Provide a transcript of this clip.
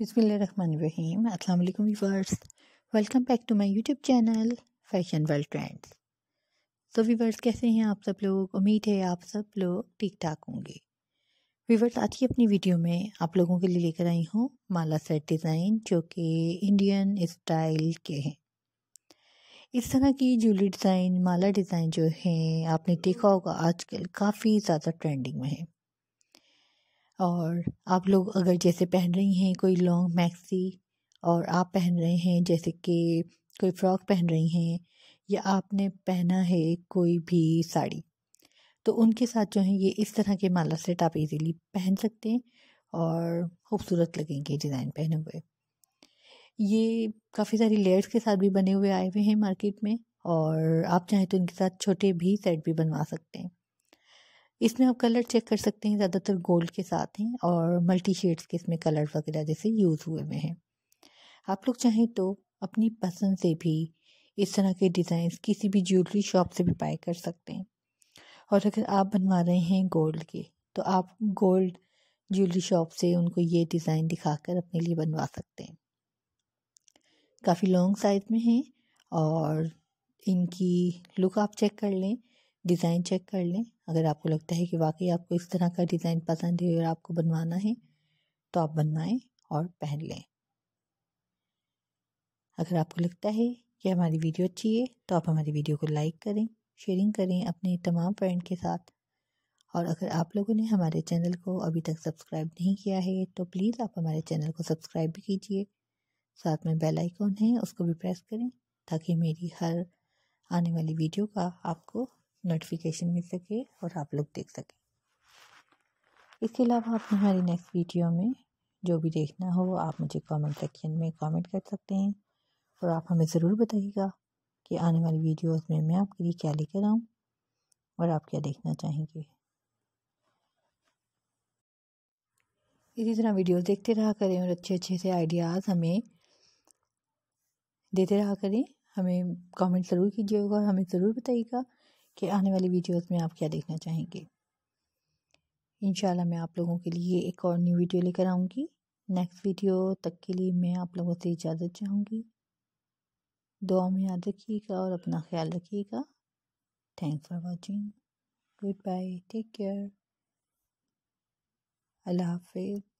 बिस्मिल्लाहिर्रहमानिर्रहीम अस्सलाम वालेकुम viewers welcome back to my YouTube channel fashion world trends तो व्यूअर्स कैसे हैं आप सब लोग उम्मीद है आप सब लोग ठीक ठाक होंगे व्यूवर्स आज की अपनी वीडियो में आप लोगों के लिए लेकर आई हूँ माला सेट डिज़ाइन जो कि इंडियन स्टाइल के हैं इस तरह की ज्वेलरी डिज़ाइन माला डिज़ाइन जो है आपने देखा होगा आजकल काफ़ी ज़्यादा ट्रेंडिंग में है और आप लोग अगर जैसे पहन रही हैं कोई लॉन्ग मैक्सी और आप पहन रहे हैं जैसे कि कोई फ्रॉक पहन रही हैं या आपने पहना है कोई भी साड़ी तो उनके साथ जो है ये इस तरह के माला सेट आप इजीली पहन सकते हैं और खूबसूरत लगेंगे डिज़ाइन पहने हुए ये काफ़ी सारी लेयर्स के साथ भी बने हुए आए हुए हैं मार्केट में और आप चाहें तो इनके साथ छोटे भी सेट भी बनवा सकते हैं इसमें आप कलर चेक कर सकते हैं ज़्यादातर गोल्ड के साथ हैं और मल्टी शेड्स के इसमें कलर वगैरह जैसे यूज़ हुए हुए हैं आप लोग चाहें तो अपनी पसंद से भी इस तरह के डिज़ाइन किसी भी ज्वेलरी शॉप से भी बाय कर सकते हैं और अगर आप बनवा रहे हैं गोल्ड के तो आप गोल्ड ज्वेलरी शॉप से उनको ये डिज़ाइन दिखाकर अपने लिए बनवा सकते हैं काफ़ी लॉन्ग साइज में हैं और इनकी लुक आप चेक कर लें डिज़ाइन चेक कर लें अगर आपको लगता है कि वाकई आपको इस तरह का डिज़ाइन पसंद है और आपको बनवाना है तो आप बनवाएं और पहन लें अगर आपको लगता है कि हमारी वीडियो अच्छी है तो आप हमारी वीडियो को लाइक करें शेयरिंग करें अपने तमाम फ्रेंड के साथ और अगर आप लोगों ने हमारे चैनल को अभी तक सब्सक्राइब नहीं किया है तो प्लीज़ आप हमारे चैनल को सब्सक्राइब भी कीजिए साथ में बेल आइकॉन है उसको भी प्रेस करें ताकि मेरी हर आने वाली वीडियो का आपको नोटिफिकेशन मिल सके और आप लोग देख सकें इसके अलावा आप हमारी नेक्स्ट वीडियो में जो भी देखना हो आप मुझे कमेंट सेक्शन में कमेंट कर सकते हैं और आप हमें ज़रूर बताइएगा कि आने वाली वीडियोस में मैं आपके लिए क्या लेकर आऊँ और आप क्या देखना चाहेंगे इसी तरह वीडियोस देखते रहा करें और अच्छे अच्छे से आइडियाज़ हमें देते रहा करें हमें कमेंट ज़रूर कीजिएगा और हमें ज़रूर बताइएगा कि आने वाली वीडियोस में आप क्या देखना चाहेंगे इन मैं आप लोगों के लिए एक और न्यू वीडियो लेकर आऊँगी नेक्स्ट वीडियो तक के लिए मैं आप लोगों से इजाज़त चाहूँगी दुआ में याद रखिएगा और अपना ख्याल रखिएगा thanks for watching good bye take care Allah हाफिज़